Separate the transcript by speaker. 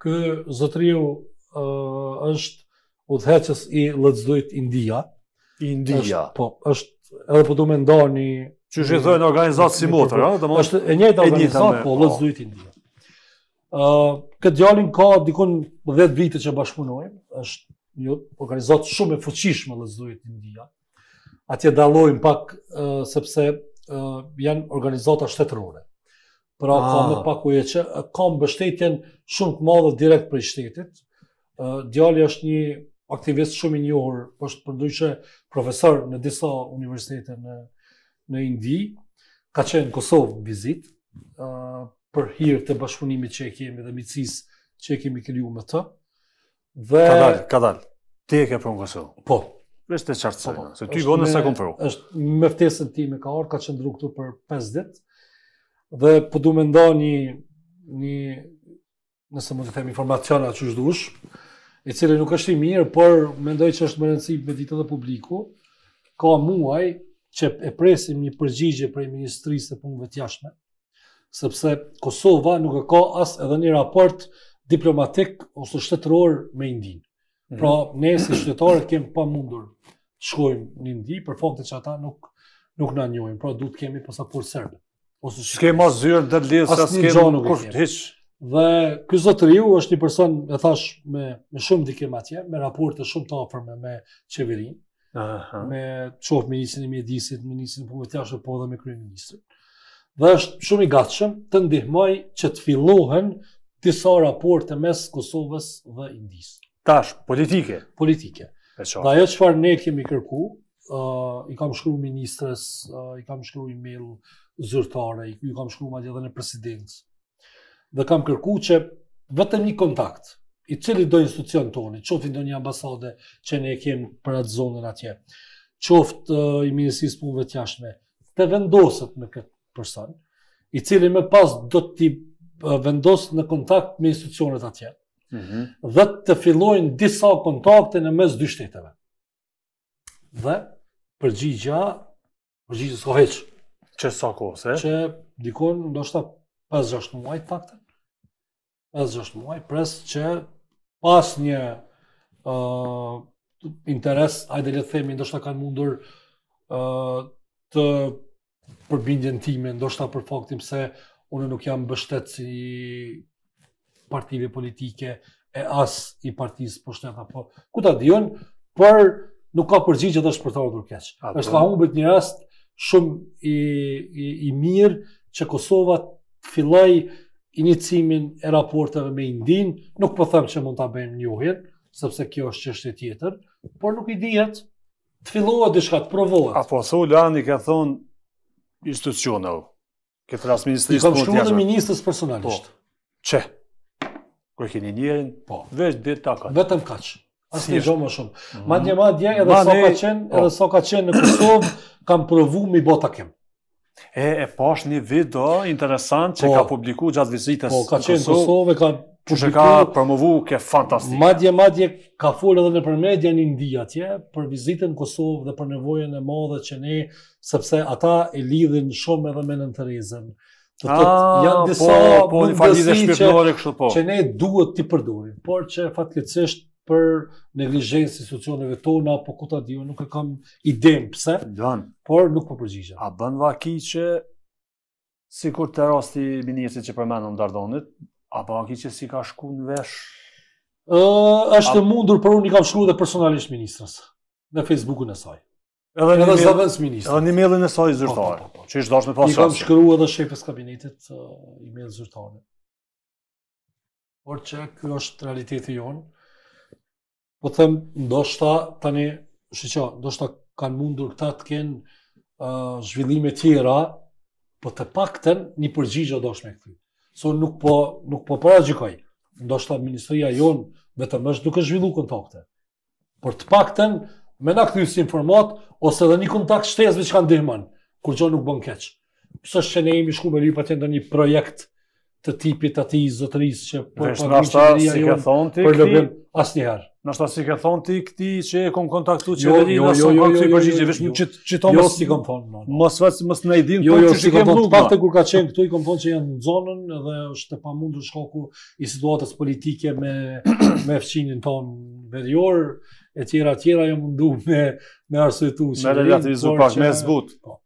Speaker 1: kë zotriu uh, është udhëheqës i Lëzdujt India. India. po, është edhe po du me ndani... Që është i dhojnë organizatë si motër, është e njëjtë organizatë, po, po. lëtëzdojt India. Uh, këtë djalin ka dikon 10 vite që bashkëpunojmë, është një organizatë shumë e fuqishme lëtëzdojt India. Atje dalojmë pak, sepse janë organizata shtetërore. Pra, ah. ka me pak uje që ka më bështetjen shumë të madhe direkt për i shtetit. Djali është një aktivist shumë i njohër, është përduj që profesor në disa universitetet në Indi, ka qenë në Kosovë në vizit, për hirë të bashkëpunimi që e kemi dhe mitësis që e kemi këllu me të. Ka dalë, ka dalë, ti e ke për në Kosovë? Po. Vështë të qartësajnë, po, po. se ty gondë nëse e Është me Meftesën ti me ka orë, ka qëndru këtu për 5 ditë, dhe po du me nda një, një, nëse më të them informacion që është dush, e cilë nuk është i mirë, por mendoj që është më rëndësi me ditë dhe publiku, ka muaj që e presim një përgjigje prej Ministrisë të Punëve të Jashme, sepse Kosova nuk e ka as edhe një raport diplomatik ose shtetëror me Indinë. Mhm. Pra, ne si shtetarët kemë pa mundur të shkojmë një ndi, për faktet që ata nuk, nuk në njojmë, pra du të kemi pasaport serbe ose shkë ma zyrën dhe lidhë sa s'ke të nuk Dhe ky zotëri është një person, e thash, me, me shumë dikim atje, me raporte shumë të ofërme me qeverin, Aha. me qofë ministrin njësën e mjedisit, me njësën e jashtë, po dhe me kërën njësën. Dhe është shumë i gatshëm të ndihmoj që të fillohen disa raporte mes Kosovës dhe Indisë. Tash, politike? Politike. Dhe ajo që farë ne kemi kërku, i kam shkruar ministres, i kam shkruar email zyrtare, i kam shkruar madje edhe në presidencë. Dhe kam kërkuar që vetëm një kontakt i cili do institucion tonë, çoftë në një ambasadë që ne kemi për atë zonën atje. Çoftë i ministrisë punëve të jashtme të vendoset me këtë person, i cili më pas do të ti vendos në kontakt me institucionet atje. Ëh. Mm -hmm. Dhe të fillojnë disa kontakte në mes dy shteteve. Dhe përgjigja, përgjigja s'ka heq. Që sa kohës, e? Që dikon, ndoshta 5-6 muaj të takte, 5-6 muaj, pres që pas një uh, interes, hajde le të themi, ndoshta kanë mundur uh, të përbindjen time, ndoshta për faktim se unë nuk jam bështet si partive politike e as i partisë për shtetë, apo ku ta dion, për nuk ka përgjigje dhe shpërtarë për keqë. është ta humbet një rast shumë i, i, mirë që Kosova filloj inicimin e raporteve me Indin, nuk po them që mund ta bëjmë njohjen, sepse kjo është çështje tjetër, por nuk i dihet të fillohet diçka të provohet. Apo thonë Lani ka thonë institucional. Ke thras ministrisë punës. Kam shumë ministrës personalisht. Po. Çe? Kur keni njërin? Po. Vetë dit ta Vetëm kaq. Asë një gjomë shumë. Ma mhm. një ma edhe sa ka qenë, po. edhe sa ka qenë në Kosovë, kam provu mi bota kem. E, e pash një video interesant që po. ka publiku gjatë vizites po, në Kosovë. Po, ka qenë Kosovë, ka publiku. Që ka promovu ke fantastike. Madje, madje, ka full edhe në përmedja një ndi për vizitën në Kosovë dhe për nevojën e madhe që ne, sepse ata e lidhin shumë edhe me në të rizën. Ah, të të janë disa po, po, kështu po. që ne duhet t'i përdurin, por që fatkecështë për neglijenës institucioneve tona, apo ku ta di, nuk e kam idem pse, por nuk po përgjigjem. A bën vaki që si kur të rasti ministri që përmendon Dardonit, a bënë vaki që si ka shku në vesh? Ë, është e mundur për unë i kam shkruar edhe personalisht ministrës në Facebookun e saj. Edhe në zëvendës ministrës. Edhe në emailin e saj zyrtar, po, po, po, po, që është dashur me pasqyrë. I kam shkruar edhe shefës kabinetit email zyrtar. Por që kjo është realiteti jonë, po them, ndoshta tani, shiqo, ndoshta kanë mundur këta të kenë uh, zhvillime tjera, po të pakten, një përgjigje do është me këtë. So nuk po, nuk po para ndoshta ministria jonë vetëm të duke nuk zhvillu kontakte. Por të pakten, me në këtë jësë informat, ose dhe një kontakt shtesve që kanë dihman, kur gjo nuk bën keqë. Përsa është që ne imi shku me ljë pa të një projekt të tipit ati i zotërisë që... Vesh në ashtë ka thonë ti po këti... Asniherë. Nështë asë i ke thonë ti këti që e kom kontaktu që vedi në asë kom këtë i përgjigje, jo, vishë jo. në që të mësë jo, i kom thonë. Mësë vetë mësë në i dinë të që ti ke më lukë. Parte kur ka qenë këtu i kom thonë që janë në zonën dhe është të pa mundur shkoku i situatës politike me fëqinin tonë vedjorë, e tjera tjera jo mundu me arsëtu. Me relativizu pak, me zbutë. Po.